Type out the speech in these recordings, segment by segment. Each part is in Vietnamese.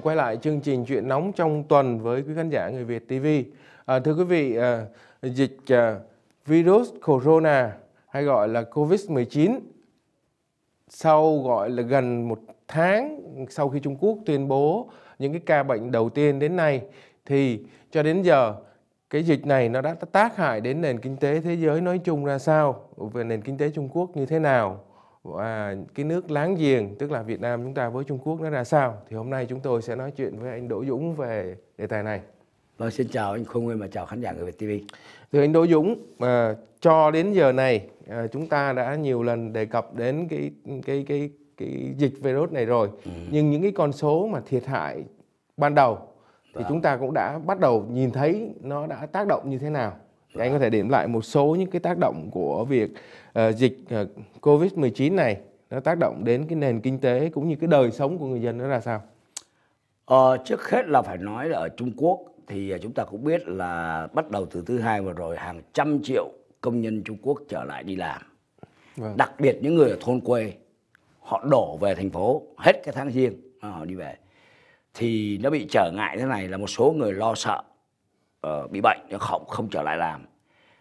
quay lại chương trình chuyện nóng trong tuần với quý khán giả người Việt TV. À, thưa quý vị, à, dịch à, virus corona hay gọi là Covid-19 sau gọi là gần một tháng sau khi Trung Quốc tuyên bố những cái ca bệnh đầu tiên đến nay thì cho đến giờ cái dịch này nó đã tác hại đến nền kinh tế thế giới nói chung ra sao về nền kinh tế Trung Quốc như thế nào và cái nước láng giềng tức là Việt Nam chúng ta với Trung Quốc nó ra sao thì hôm nay chúng tôi sẽ nói chuyện với anh Đỗ Dũng về đề tài này. Vâng xin chào anh Khôi Nguyên và chào khán giả người Việt TV. Thưa anh Đỗ Dũng, à, cho đến giờ này à, chúng ta đã nhiều lần đề cập đến cái cái cái cái dịch virus này rồi. Ừ. Nhưng những cái con số mà thiệt hại ban đầu thì vâng. chúng ta cũng đã bắt đầu nhìn thấy nó đã tác động như thế nào thì anh có thể điểm lại một số những cái tác động của việc uh, dịch uh, ờ, Covid-19 này nó tác động đến cái nền kinh tế cũng như cái đời sống của người dân nó ra sao? Ờ, trước hết là phải nói là ở Trung Quốc thì ờ, chúng ta cũng biết là bắt đầu từ thứ hai vừa rồi hàng trăm triệu công nhân Trung Quốc trở lại đi làm. Vâng. Đặc biệt những người ở thôn quê họ đổ về thành phố hết cái tháng riêng họ đi về thì nó bị trở ngại thế này là một số người lo sợ Ờ, bị bệnh nhưng không không trở lại làm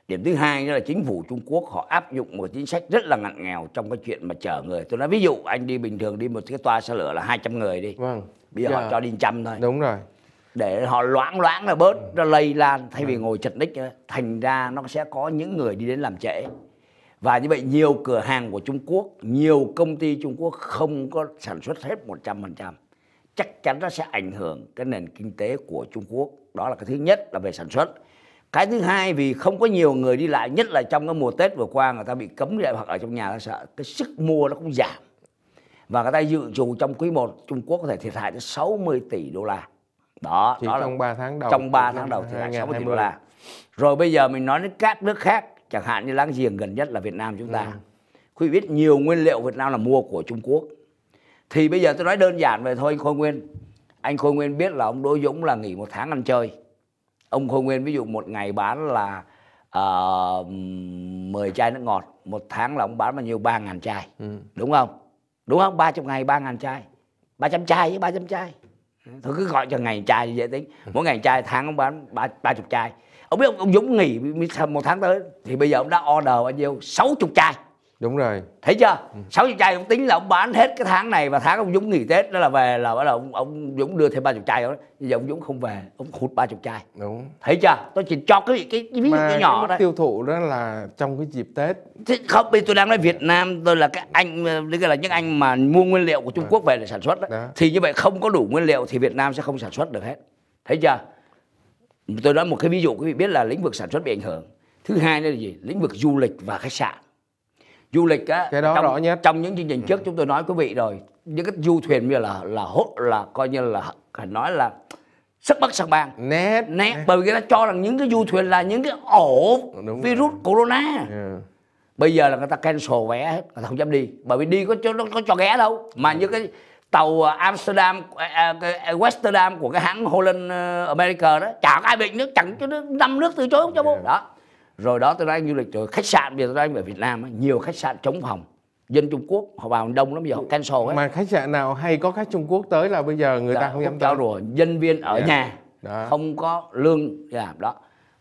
điểm thứ hai nữa là chính phủ Trung Quốc họ áp dụng một chính sách rất là ngặt nghèo trong cái chuyện mà chở người tôi nói ví dụ anh đi bình thường đi một cái toa xe lửa là 200 người đi vâng. bây giờ dạ. họ cho đi trăm thôi đúng rồi để họ loãng loãng là bớt ừ. nó lây lan thay vì dạ. ngồi chật ních thành ra nó sẽ có những người đi đến làm trễ và như vậy nhiều cửa hàng của Trung Quốc nhiều công ty Trung Quốc không có sản xuất hết 100% chắc chắn nó sẽ ảnh hưởng cái nền kinh tế của Trung Quốc đó là cái thứ nhất là về sản xuất cái thứ hai vì không có nhiều người đi lại nhất là trong cái mùa tết vừa qua người ta bị cấm lại hoặc ở trong nhà ta sợ cái sức mua nó cũng giảm và người ta dự trù trong quý 1 Trung Quốc có thể thiệt hại tới 60 tỷ đô la đó, Chỉ đó trong là, 3 tháng đầu trong 3 tháng đầu thiệt hại 60 tỷ đô la rồi bây giờ mình nói đến các nước khác chẳng hạn như láng giềng gần nhất là Việt Nam chúng ta ừ. quý vị biết nhiều nguyên liệu Việt Nam là mua của Trung Quốc thì bây giờ tôi nói đơn giản vậy thôi anh Khôi Nguyên anh Khôi Nguyên biết là ông Đỗ Dũng là nghỉ một tháng ăn chơi ông Khôi Nguyên ví dụ một ngày bán là uh, ờ, 10 chai nước ngọt một tháng là ông bán bao nhiêu ba ngàn chai ừ. đúng không đúng không ba chục ngày ba ngàn chai ba trăm chai với ba trăm chai thôi cứ gọi cho ngày chai dễ tính ừ. mỗi ngày chai tháng ông bán ba ba chục chai ông biết ông, ông Dũng nghỉ một tháng tới thì bây giờ ông đã order bao nhiêu sáu chục chai đúng rồi thấy chưa sáu chục chai ông tính là ông bán hết cái tháng này và tháng ông dũng nghỉ tết đó là về là bắt đầu ông, ông dũng đưa thêm ba chục chai đó bây giờ ông dũng không về ông hụt ba chục chai đúng thấy chưa tôi chỉ cho cái cái, cái ví dụ nhỏ cái đây. tiêu thụ đó là trong cái dịp tết Thế không bây tôi đang nói việt nam tôi là cái anh tức là những anh mà mua nguyên liệu của trung à. quốc về để sản xuất đó. đó thì như vậy không có đủ nguyên liệu thì việt nam sẽ không sản xuất được hết thấy chưa tôi nói một cái ví dụ quý vị biết là lĩnh vực sản xuất bị ảnh hưởng thứ hai nữa là gì lĩnh vực du lịch và khách sạn du lịch á cái đó trong, rõ nhất trong những chương trình ừ. trước chúng tôi nói quý vị rồi những cái du thuyền bây giờ là là hốt là coi như là phải nói là sắc bắc sắc bang nét nét bởi vì người ta cho rằng những cái du thuyền là những cái ổ Đúng virus rồi. corona yeah. Ừ. bây giờ là người ta cancel vé hết người ta không dám đi bởi vì đi có cho nó có cho ghé đâu mà ừ. những cái tàu à, Amsterdam à, à, Westerdam của cái hãng Holland ờ, America đó chả có ai bệnh nữa chẳng cho nước năm nước từ chối không cho dạ. bố đó rồi đó tôi đang du lịch rồi khách sạn bây giờ tôi đang ở Việt Nam nhiều khách sạn chống phòng dân Trung Quốc họ vào đông lắm bây giờ họ cancel ấy mà khách sạn nào hay có khách Trung Quốc tới là bây giờ người đó, dạ, ta không dám tới rồi nhân viên ở yeah. Dạ. nhà đó. không có lương làm đó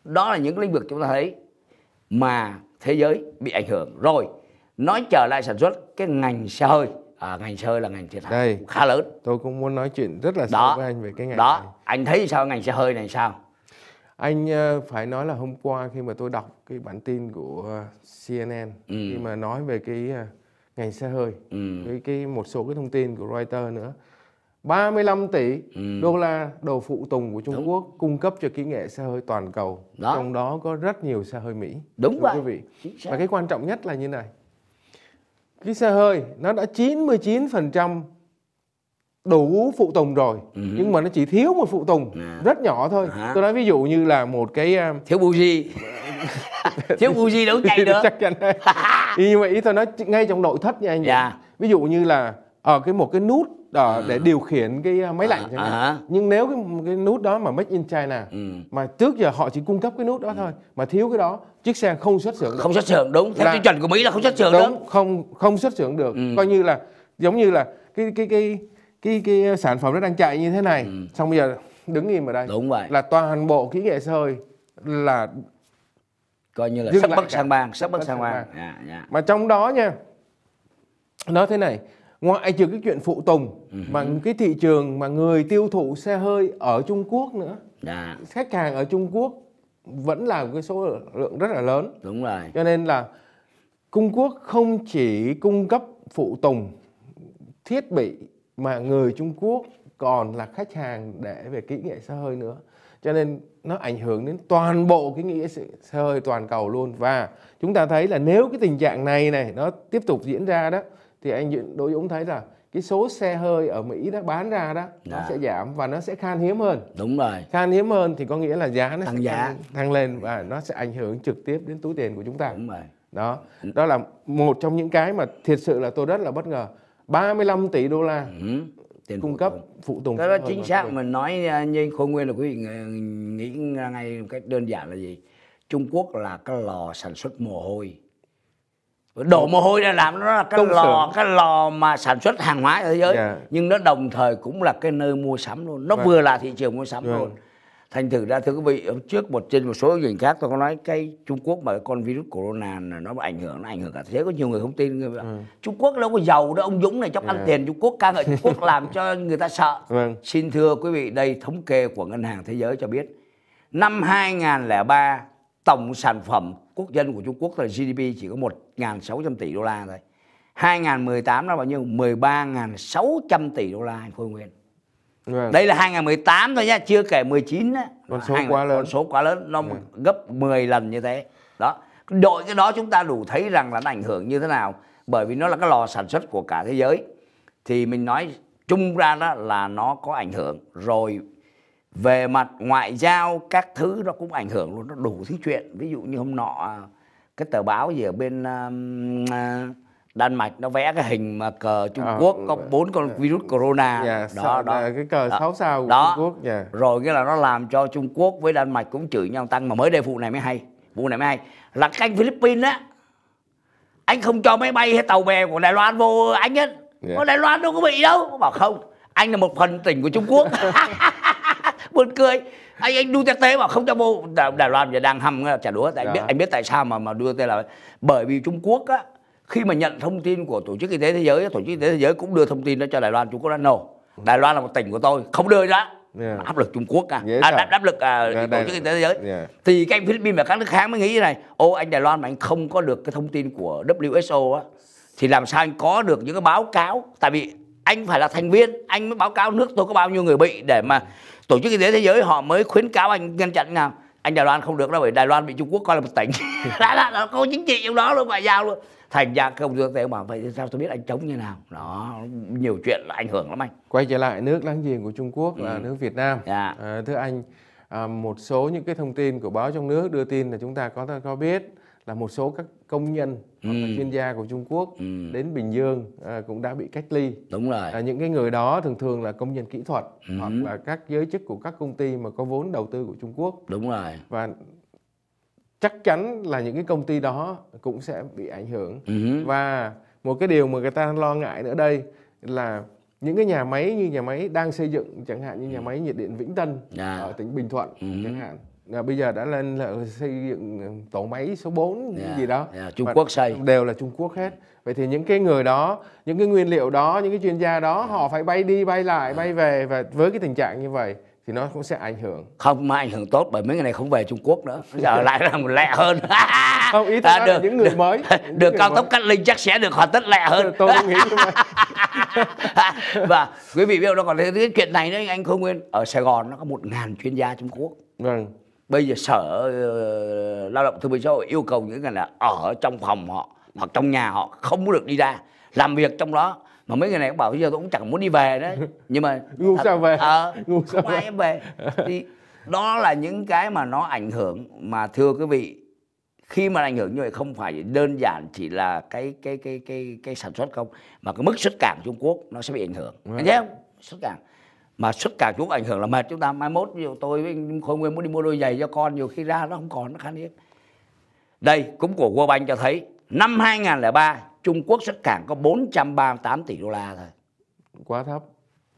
đó là những lĩnh vực chúng ta thấy mà thế giới bị ảnh hưởng rồi nói trở lại sản xuất cái ngành xe hơi à, ngành xe hơi là ngành thiệt hại khá lớn tôi cũng muốn nói chuyện rất là sâu với anh về cái ngành đó này. anh thấy sao ngành xe hơi này sao anh ờ, phải nói là hôm qua khi mà tôi đọc cái bản tin của ờ, CNN ừ. khi mà nói về cái ờ, ngành xe hơi ừ. với cái một số cái thông tin của Reuters nữa 35 tỷ ừ. đô la đồ phụ tùng của Trung Đúng. Quốc cung cấp cho kỹ nghệ xe hơi toàn cầu đó. trong đó có rất nhiều xe hơi Mỹ Đúng, vậy quý vị và cái quan trọng nhất là như này cái xe hơi nó đã 99% đủ phụ tùng rồi ừ. nhưng mà nó chỉ thiếu một phụ tùng à. rất nhỏ thôi à. tôi nói ví dụ như là một cái à, thiếu buji thiếu buji đấu chay nữa chắc chắn nhưng mà ý tôi nói ngay trong nội thất nha anh dạ. ví dụ như là ở ờ, cái một cái nút đó ờ, à. để điều khiển cái à, máy lạnh chẳng à, à. Nhưng nếu cái cái nút đó mà made in China ừ. mà trước giờ họ chỉ cung cấp cái nút đó ừ. thôi mà thiếu cái đó chiếc xe không xuất xưởng không xuất xưởng đúng theo tiêu chuẩn của Mỹ là không xuất xưởng đúng, đúng. không không xuất xưởng được ừ. coi như là giống như là cái cái cái cái cái ờ, sản phẩm nó đang chạy như thế này ừ. xong bây giờ đứng im ở đây đúng vậy là toàn bộ kỹ nghệ sơi là coi như là sắp bất sang bang sắp bất sang bang yeah, yeah. Dạ, dạ. mà trong đó nha nói thế này ngoại trừ cái chuyện phụ tùng uh-huh. mà cái thị trường mà người tiêu thụ xe hơi ở Trung Quốc nữa yeah. Dạ. khách hàng ở Trung Quốc vẫn là một cái số lượng rất là lớn đúng rồi cho nên là Trung Quốc không chỉ cung cấp phụ tùng thiết bị mà người Trung Quốc còn là khách hàng để về kỹ nghệ xe hơi nữa cho nên nó ảnh hưởng đến toàn bộ cái nghĩa xe hơi toàn cầu luôn và chúng ta thấy là nếu cái tình trạng này này nó tiếp tục diễn ra đó thì anh Đỗ Dũng thấy là cái số xe hơi ở Mỹ đó bán ra đó nó dạ. sẽ giảm và nó sẽ khan hiếm hơn đúng rồi khan hiếm hơn thì có nghĩa là giá nó tăng giá tăng, tăng lên và nó sẽ ảnh hưởng trực tiếp đến túi tiền của chúng ta đúng rồi đó đó là một trong những cái mà thiệt sự là tôi rất là bất ngờ 35 tỷ đô la ừ. Tiền cung phụ cấp tùng. phụ tùng cái đó chính xác mình nói à, như khôi nguyên là quý vị nghĩ ngay một cách đơn giản là gì Trung Quốc là cái lò sản xuất mồ hôi đổ mồ hôi ra làm nó là cái Công lò sưởng. cái lò mà sản xuất hàng hóa ở thế giới yeah. Dạ. nhưng nó đồng thời cũng là cái nơi mua sắm luôn nó right. Vâng. vừa là thị trường mua sắm right. Vâng. luôn thành thử ra thưa quý vị hôm trước một trên một số hình khác tôi có nói cái Trung Quốc mà con virus corona là nó ảnh hưởng nó ảnh hưởng cả thế có nhiều người không tin người ừ. Trung Quốc đâu có giàu đâu ông Dũng này trong ăn yeah. Dạ. tiền Trung Quốc ca ngợi Trung Quốc làm cho người ta sợ vâng. xin thưa quý vị đây thống kê của ngân hàng thế giới cho biết năm 2003 tổng sản phẩm quốc dân của Trung Quốc là GDP chỉ có 1.600 tỷ đô la thôi 2018 nó bao nhiêu 13.600 tỷ đô la anh Khôi Nguyên Vâng. Đây là 2018 thôi nha, chưa kể 19 á. Con số 20, quá lớn. Con số quá lớn, nó vâng. gấp 10 lần như thế. Đó. Đội cái đó chúng ta đủ thấy rằng là nó ảnh hưởng như thế nào bởi vì nó là cái lò sản xuất của cả thế giới. Thì mình nói chung ra đó là nó có ảnh hưởng rồi về mặt ngoại giao các thứ nó cũng ảnh hưởng luôn nó đủ thứ chuyện ví dụ như hôm nọ cái tờ báo gì ở bên uh, uh, Đan Mạch nó vẽ cái hình mà cờ Trung à, Quốc có bốn con virus corona yeah, dạ, đó đó cái cờ sáu sao của đó. Trung Quốc yeah. Dạ. rồi nghĩa là nó làm cho Trung Quốc với Đan Mạch cũng chửi nhau tăng mà mới đây vụ này mới hay vụ này mới hay là cái Philippines á anh không cho máy bay hay tàu bè của Đài Loan vô anh ấy yeah. Dạ. Đài Loan đâu có bị đâu nó bảo không anh là một phần tỉnh của Trung Quốc buồn cười anh anh Duterte mà không cho vô Đài Loan giờ đang hầm trả đũa tại anh biết anh biết tại sao mà mà Duterte là bởi vì Trung Quốc á khi mà nhận thông tin của tổ chức y tế thế giới tổ chức y tế thế giới cũng đưa thông tin đó cho đài loan Trung Quốc đã nổ đài loan là một tỉnh của tôi không đưa ra yeah. Dạ. áp lực Trung Quốc à, à đáp, đáp lực à, yeah, dạ, tổ chức y tế thế giới yeah. Dạ. thì các anh Philippines và các nước khác mới nghĩ như này ô anh Đài Loan mà anh không có được cái thông tin của WHO á thì làm sao anh có được những cái báo cáo tại vì anh phải là thành viên anh mới báo cáo nước tôi có bao nhiêu người bị để mà tổ chức y tế thế giới họ mới khuyến cáo anh ngăn chặn nào anh Đài Loan không được đâu bởi Đài Loan bị Trung Quốc coi là một tỉnh đã là, là có chính trị trong đó luôn ngoại giao luôn thành ra công ông dương ông bảo vậy thì sao tôi biết anh chống như nào đó nhiều chuyện là ảnh hưởng lắm anh quay trở lại nước láng giềng của trung quốc là ừ. nước việt nam dạ. à, thưa anh à, một số những cái thông tin của báo trong nước đưa tin là chúng ta có có biết là một số các công nhân ừ. hoặc là ừ. chuyên gia của Trung Quốc ừ. đến Bình Dương à, cũng đã bị cách ly. Đúng rồi. À, những cái người đó thường thường là công nhân kỹ thuật ừ. hoặc là các giới chức của các công ty mà có vốn đầu tư của Trung Quốc. Đúng rồi. Và chắc chắn là những cái công ty đó cũng sẽ bị ảnh hưởng ừ. và một cái điều mà người ta lo ngại nữa đây là những cái nhà máy như nhà máy đang xây dựng chẳng hạn như nhà ừ. máy nhiệt điện Vĩnh Tân yeah. À. ở tỉnh Bình Thuận ừ. chẳng hạn là ờ, bây giờ đã lên là xây dựng ờ, tổ máy số 4 yeah, dạ. gì đó yeah, dạ, Trung Quốc xây đều là Trung Quốc hết vậy thì những cái người đó những cái nguyên liệu đó những cái chuyên gia đó yeah. Dạ. họ phải bay đi bay lại yeah. bay về và với cái tình trạng như vậy thì nó cũng sẽ ảnh hưởng không mà ảnh hưởng tốt bởi mấy ngày này không về Trung Quốc nữa giờ dạ. lại làm lẹ hơn không ý tôi à, được, là những người được, mới những được người cao tốc Cát Linh chắc sẽ được hoàn tất lẹ hơn tôi cũng nghĩ như vậy và quý vị biết đâu còn cái chuyện này nữa anh Khương Nguyên ở Sài Gòn nó có một ngàn chuyên gia Trung Quốc vâng bây giờ sở uh, lao động thương binh xã hội yêu cầu những người là ở trong phòng họ hoặc trong nhà họ không được đi ra làm việc trong đó mà mấy người này cũng bảo giờ tôi cũng chẳng muốn đi về đấy nhưng mà ngu sao về ờ à, ngu sao về. em về thì đó là những cái mà nó ảnh hưởng mà thưa quý vị khi mà ảnh hưởng như vậy không phải đơn giản chỉ là cái cái cái cái cái sản xuất không mà cái mức xuất cảng Trung Quốc nó sẽ bị ảnh hưởng anh thấy không xuất cảng mà xuất cảng Trung Quốc ảnh hưởng là mệt chúng ta mai mốt ví dụ tôi với Khôi Nguyên muốn đi mua đôi giày cho con nhiều khi ra nó không còn nó khan hiếm đây cũng của World Bank cho thấy năm 2003 Trung Quốc xuất cảng có 438 tỷ đô la thôi. Quá thấp.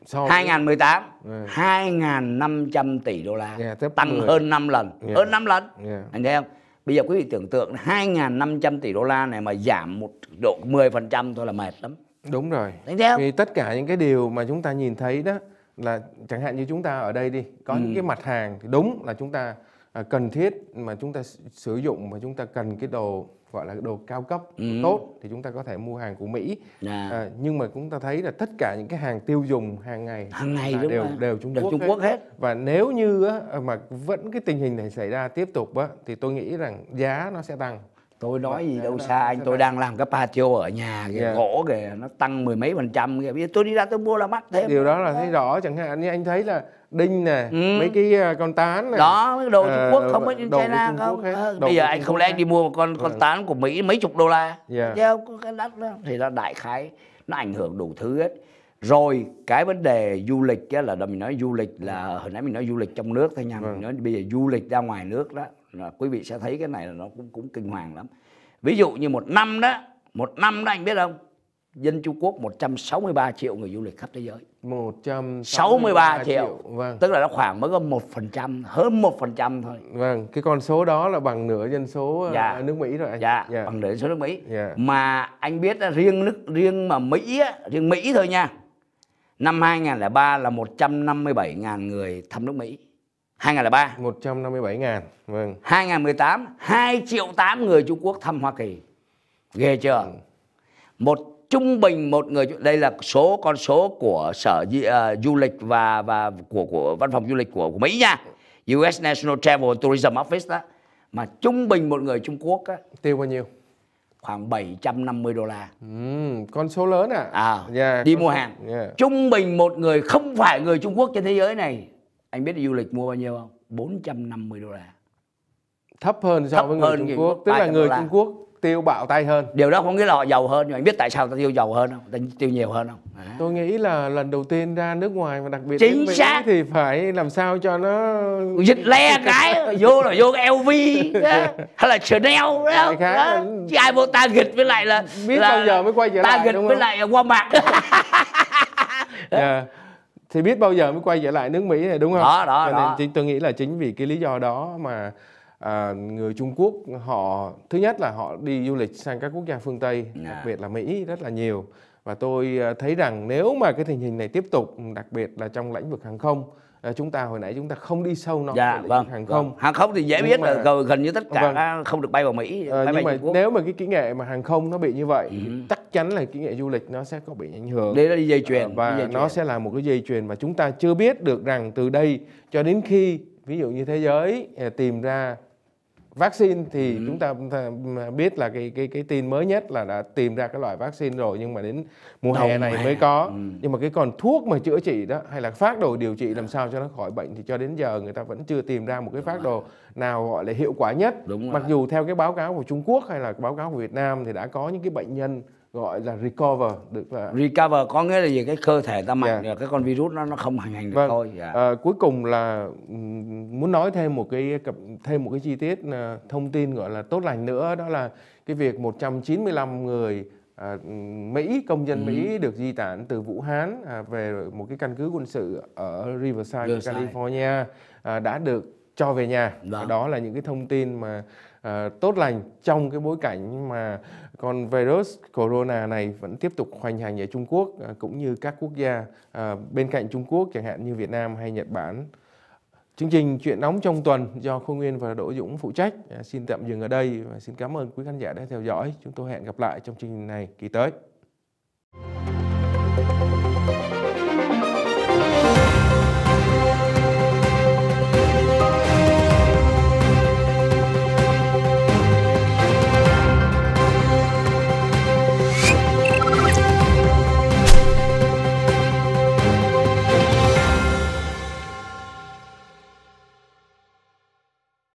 So 2018 yeah. 2.500 tỷ đô la yeah, tăng 10. hơn 5 lần yeah. hơn 5 lần yeah. anh thấy không bây giờ quý vị tưởng tượng 2.500 tỷ đô la này mà giảm một độ 10% thôi là mệt lắm đúng rồi anh thấy không? vì tất cả những cái điều mà chúng ta nhìn thấy đó là chẳng hạn như chúng ta ở đây đi có ừ. những cái mặt hàng thì đúng là chúng ta à, cần thiết mà chúng ta sử dụng mà chúng ta cần cái đồ gọi là đồ cao cấp ừ. tốt thì chúng ta có thể mua hàng của Mỹ à. À, nhưng mà chúng ta thấy là tất cả những cái hàng tiêu dùng hàng ngày hàng ngày đúng đều mà. đều Trung Quốc, Trung Quốc hết. hết và nếu như á, mà vẫn cái tình hình này xảy ra tiếp tục á, thì tôi nghĩ rằng giá nó sẽ tăng tôi nói vâng, gì đâu xa anh tôi đang làm cái patio ở nhà kìa yeah. Dạ. gỗ kìa nó tăng mười mấy phần trăm kìa bây giờ tôi đi ra tôi mua là mắc thêm điều đó là thấy vâng. rõ chẳng hạn như anh thấy là đinh nè ừ. mấy cái à, con tán này. đó đồ trung quốc ờ, không có trên china không à, bây giờ anh không lẽ đi mua một con con ừ. tán của mỹ mấy chục đô la yeah. Dạ. Dạ, theo cái đất đó thì nó đại khái nó ảnh hưởng đủ thứ hết rồi cái vấn đề du lịch á, là mình nói du lịch là hồi nãy mình nói du lịch trong nước thôi nha mình vâng. nói bây giờ du lịch ra ngoài nước đó là quý vị sẽ thấy cái này là nó cũng cũng kinh hoàng lắm ví dụ như một năm đó một năm đó anh biết không dân Trung Quốc 163 triệu người du lịch khắp thế giới 163 triệu, triệu. Vâng. tức là nó khoảng mới có một phần trăm hơn một phần trăm thôi vâng cái con số đó là bằng nửa dân số ờ, dạ. nước Mỹ rồi anh dạ. dạ bằng nửa dân số nước Mỹ dạ. mà anh biết đó, riêng nước riêng mà Mỹ á, riêng Mỹ thôi nha năm 2003 là 157.000 người thăm nước Mỹ 2003 157 ngàn vâng. 2018 2 triệu 8 người Trung Quốc thăm Hoa Kỳ Ghê chưa ừ. Một trung bình một người đây là số con số của sở uh, du lịch và và của của văn phòng du lịch của, của Mỹ nha US National Travel Tourism Office đó mà trung bình một người Trung Quốc á, tiêu bao nhiêu khoảng 750 đô la ừ, con số lớn à, à dạ, yeah, đi mua số... hàng yeah. Dạ. trung bình một người không phải người Trung Quốc trên thế giới này anh biết du lịch mua bao nhiêu không 450 đô la thấp hơn so thấp với người hơn Trung Quốc, tức là người Trung Quốc tiêu bạo tay hơn điều đó không nghĩa là họ giàu hơn nhưng anh biết tại sao ta tiêu giàu hơn không ta tiêu nhiều hơn không à. tôi nghĩ là lần đầu tiên ra nước ngoài và đặc biệt chính xác thì phải làm sao cho nó dịch le cái vô là vô LV hay là Chanel đó, đó. Là... chứ ai vô ta gịch với lại là biết là, bao giờ mới quay trở ta lại ta gịch với lại qua mặt yeah thì biết bao giờ mới quay trở lại nước Mỹ này đúng không? Đó đó Cho nên đó. Tôi, tôi nghĩ là chính vì cái lý do đó mà à, người Trung Quốc họ thứ nhất là họ đi du lịch sang các quốc gia phương Tây, yeah. Dạ. đặc biệt là Mỹ rất là nhiều và tôi à, thấy rằng nếu mà cái tình hình này tiếp tục đặc biệt là trong lĩnh vực hàng không Ờ, chúng ta hồi nãy chúng ta không đi sâu nó dạ, vâng, hàng vâng. không hàng không thì dễ nhưng biết mà, là gần như tất cả vâng, không được bay vào mỹ à, bay nhưng bay mà nếu mà cái kỹ nghệ mà hàng không nó bị như vậy ừ. chắc chắn là kỹ nghệ du lịch nó sẽ có bị ảnh hưởng đây là dây ờ, chuyền và dây nó sẽ là một cái dây chuyền mà chúng ta chưa biết được rằng từ đây cho đến khi ví dụ như thế giới tìm ra vaccine thì ừ. chúng ta biết là cái cái cái tin mới nhất là đã tìm ra cái loại vaccine rồi nhưng mà đến mùa Đồng hè này mới có ừ. nhưng mà cái còn thuốc mà chữa trị đó hay là phát đồ điều trị làm sao cho nó khỏi bệnh thì cho đến giờ người ta vẫn chưa tìm ra một cái phát đồ nào gọi là hiệu quả nhất Đúng mặc dù theo cái báo cáo của Trung Quốc hay là báo cáo của Việt Nam thì đã có những cái bệnh nhân gọi là recover được là recover có nghĩa là gì cái cơ thể ta mạnh yeah. cái con virus nó nó không hành hành được vâng. thôi yeah. Dạ. à, ờ, cuối cùng là muốn nói thêm một cái thêm một cái chi tiết ờ, thông tin gọi là tốt lành nữa đó là cái việc 195 người à, Mỹ công dân ừ. Mỹ được di tản từ Vũ Hán à, về một cái căn cứ quân sự ở Riverside, Riverside. California à, đã được cho về nhà đó. Vâng. đó là những cái thông tin mà Ờ, tốt lành trong cái bối cảnh mà con virus corona này vẫn tiếp tục hoành hành ở Trung Quốc ờ, cũng như các quốc gia ờ, bên cạnh Trung Quốc chẳng hạn như Việt Nam hay Nhật Bản. Chương trình Chuyện nóng trong tuần do Khôi Nguyên và Đỗ Dũng phụ trách xin tạm dừng ở đây và xin cảm ơn quý khán giả đã theo dõi. Chúng tôi hẹn gặp lại trong chương trình này kỳ tới.